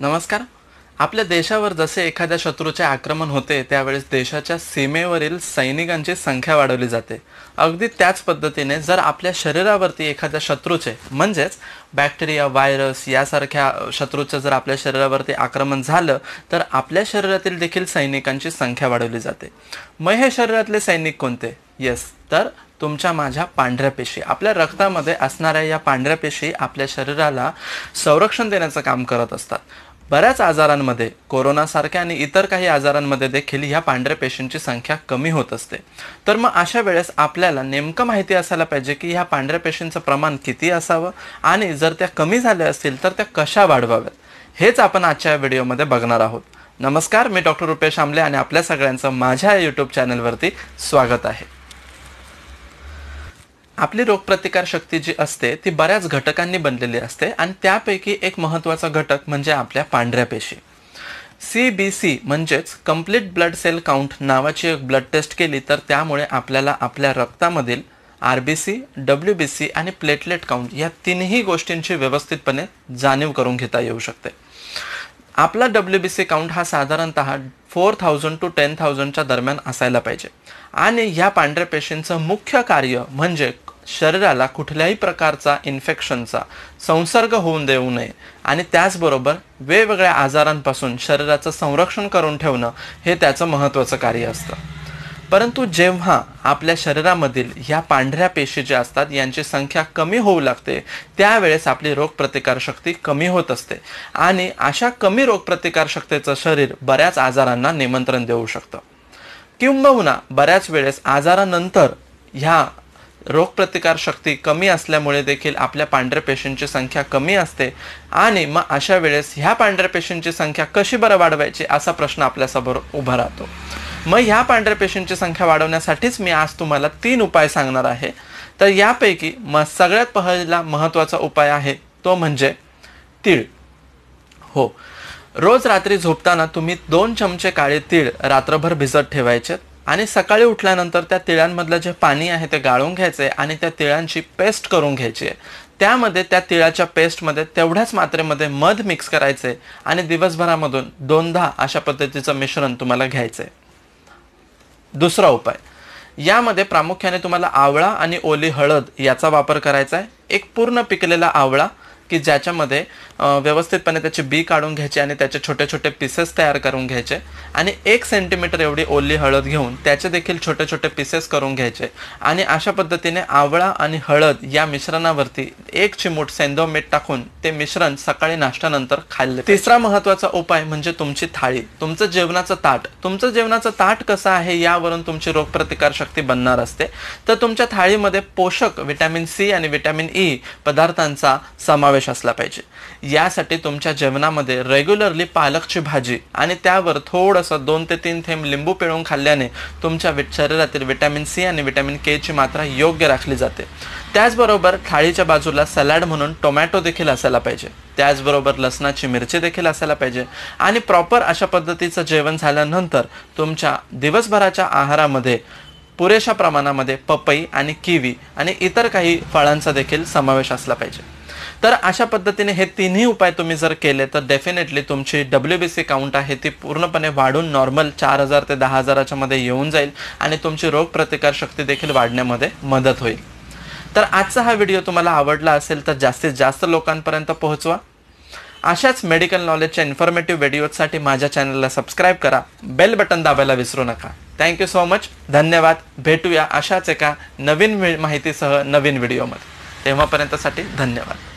नमस्कार आपल्या देशावर जसे एखाद्या शत्रूचे आक्रमण होते त्यावेळेस देशाच्या सीमेवरील सैनिकांची संख्या वाढवली जाते अगदी त्याच पद्धतीने जर आपल्या शरीरावरती एखाद्या शत्रूचे म्हणजेच बॅक्टेरिया व्हायरस यासारख्या शत्रूचं जर आपल्या शरीरावरती आक्रमण झालं तर आपल्या शरीरातील देखील सैनिकांची संख्या वाढवली जाते मग हे शरीरातले सैनिक कोणते येस तर तुमच्या माझ्या पांढऱ्या पेशी आपल्या रक्तामध्ये असणाऱ्या या पांढऱ्या पेशी आपल्या शरीराला संरक्षण देण्याचं काम करत असतात बऱ्याच आजारांमध्ये कोरोनासारख्या आणि इतर काही आजारांमध्ये देखील ह्या पांढऱ्या पेशींची संख्या कमी होत असते तर मग अशा वेळेस आपल्याला नेमकं माहिती असायला पाहिजे की ह्या पांढऱ्या पेशींचं प्रमाण किती असावं आणि जर त्या कमी झाल्या असतील तर त्या कशा वाढवाव्यात हेच आपण आजच्या व्हिडिओमध्ये बघणार आहोत नमस्कार मी डॉक्टर रुपेश आमले आणि आपल्या सगळ्यांचं माझ्या यूट्यूब चॅनलवरती स्वागत आहे आपली रोगप्रतिकारशक्ती जी असते ती बऱ्याच घटकांनी बनलेली असते आणि त्यापैकी एक महत्त्वाचा घटक म्हणजे आपल्या पांढऱ्या पेशी सी बी सी म्हणजेच कम्प्लीट ब्लड सेल काउंट नावाची एक ब्लड टेस्ट केली तर त्यामुळे आपल्याला आपल्या रक्तामधील R B C W B C आणि प्लेटलेट काउंट या तिन्ही गोष्टींची व्यवस्थितपणे जाणीव करून घेता येऊ शकते आपला डब्ल्यू बी सी काउंट हा साधारणतः फोर थाउजंड टू टेन थाउजंडच्या दरम्यान असायला पाहिजे आणि या पांढऱ्या पेशींचं मुख्य कार्य म्हणजे शरीराला कुठल्याही प्रकारचा इन्फेक्शनचा संसर्ग होऊन देऊ नये आणि त्याचबरोबर वेगवेगळ्या आजारांपासून शरीराचं संरक्षण करून ठेवणं हे त्याचं महत्त्वाचं कार्य असतं परंतु जेव्हा आपल्या शरीरामधील ह्या पांढऱ्या पेशी ज्या असतात यांची संख्या कमी होऊ लागते त्यावेळेस आपली रोगप्रतिकारशक्ती कमी होत असते आणि अशा कमी रोगप्रतिकारशक्तीचं शरीर बऱ्याच आजारांना निमंत्रण देऊ शकतं किंबहुना बऱ्याच वेळेस आजारानंतर ह्या रोगप्रतिकारशक्ती कमी असल्यामुळे देखील आपल्या पांढऱ्या पेशींची संख्या कमी असते आणि मग अशा वेळेस ह्या पांढऱ्या पेशींची संख्या कशी बरं वाढवायची असा प्रश्न आपल्यासमोर उभा राहतो मग ह्या पांढऱ्या पेशींची संख्या वाढवण्यासाठीच मी आज तुम्हाला तीन उपाय सांगणार आहे तर यापैकी म सगळ्यात पहिला महत्त्वाचा उपाय आहे तो म्हणजे तीळ हो रोज रात्री झोपताना तुम्ही दोन चमचे काळे तीळ रात्रभर भिजत ठेवायचे आणि सकाळी उठल्यानंतर त्या तिळांमधलं जे पाणी आहे ते गाळून घ्यायचे आणि त्या तिळांची पेस्ट करून घ्यायची आहे त्यामध्ये त्या तिळाच्या पेस्टमध्ये तेवढ्याच मात्रेमध्ये मध मिक्स करायचे आणि दिवसभरामधून दोनदा अशा पद्धतीचं मिश्रण तुम्हाला घ्यायचं आहे दुसरा उपाय यामध्ये प्रामुख्याने तुम्हाला आवळा आणि ओली हळद याचा वापर करायचा आहे एक पूर्ण पिकलेला आवळा की ज्याच्यामध्ये व्यवस्थितपणे त्याची बी काढून घ्यायचे आणि त्याचे छोटे छोटे पीसेस तयार करून घ्यायचे आणि एक सेंटीमीटर एवढी ओली हळद घेऊन त्याचे देखील छोटे छोटे पीसेस करून घ्यायचे आणि अशा पद्धतीने आवळा आणि हळद या मिश्रणावरती एक चिमूट सेंदो मीठ टाकून ते मिश्रण सकाळी नाश्त्यानंतर खाल्ले तिसरा महत्त्वाचा उपाय म्हणजे तुमची थाळी तुमचं जेवणाचं ताट तुमचं जेवणाचं ताट कसं आहे यावरून तुमची रोगप्रतिकारशक्ती बनणार असते तर तुमच्या थाळीमध्ये पोषक विटॅमिन सी आणि विटॅमिन ई e पदार्थांचा समावेश असला पाहिजे यासाठी तुमच्या जेवणामध्ये रेग्युलरली पालकची भाजी आणि त्यावर थोडंसं दोन ते तीन थेंब लिंबू पिळून खाल्ल्याने तुमच्या शरीरातील विटॅमिन सी आणि विटॅमिन केची मात्रा योग्य राखली जाते त्याचबरोबर थाळीच्या बाजूला सलाड म्हणून टोमॅटो देखील असायला पाहिजे त्याचबरोबर लसणाची मिरची देखील असायला पाहिजे आणि प्रॉपर अशा पद्धतीचं जेवण झाल्यानंतर तुमच्या दिवसभराच्या आहारामध्ये पुरेशा प्रमाणामध्ये पपई आणि किवी आणि इतर काही फळांचा देखील समावेश असला पाहिजे तर अशा पद्धतीने हे तिन्ही उपाय तुम्ही जर केले तर डेफिनेटली तुमची डब्ल्यू बी सी काउंट आहे ती पूर्णपणे वाढून नॉर्मल चार हजार ते दहा हजाराच्या मध्ये येऊन जाईल आणि तुमची रोगप्रतिकारशक्ती देखील वाढण्यामध्ये मदत होईल तर आजचा हा व्हिडिओ तुम्हाला आवडला असेल तर जास्तीत जास्त लोकांपर्यंत पोहोचवा अशाच मेडिकल नॉलेजच्या इन्फॉर्मेटिव्ह व्हिडिओजसाठी माझ्या चॅनलला सबस्क्राईब करा बेल बटन दाबायला विसरू नका थँक्यू सो मच धन्यवाद भेटूया अशाच एका नवीन माहितीसह नवीन व्हिडिओमध्ये तेव्हापर्यंतसाठी धन्यवाद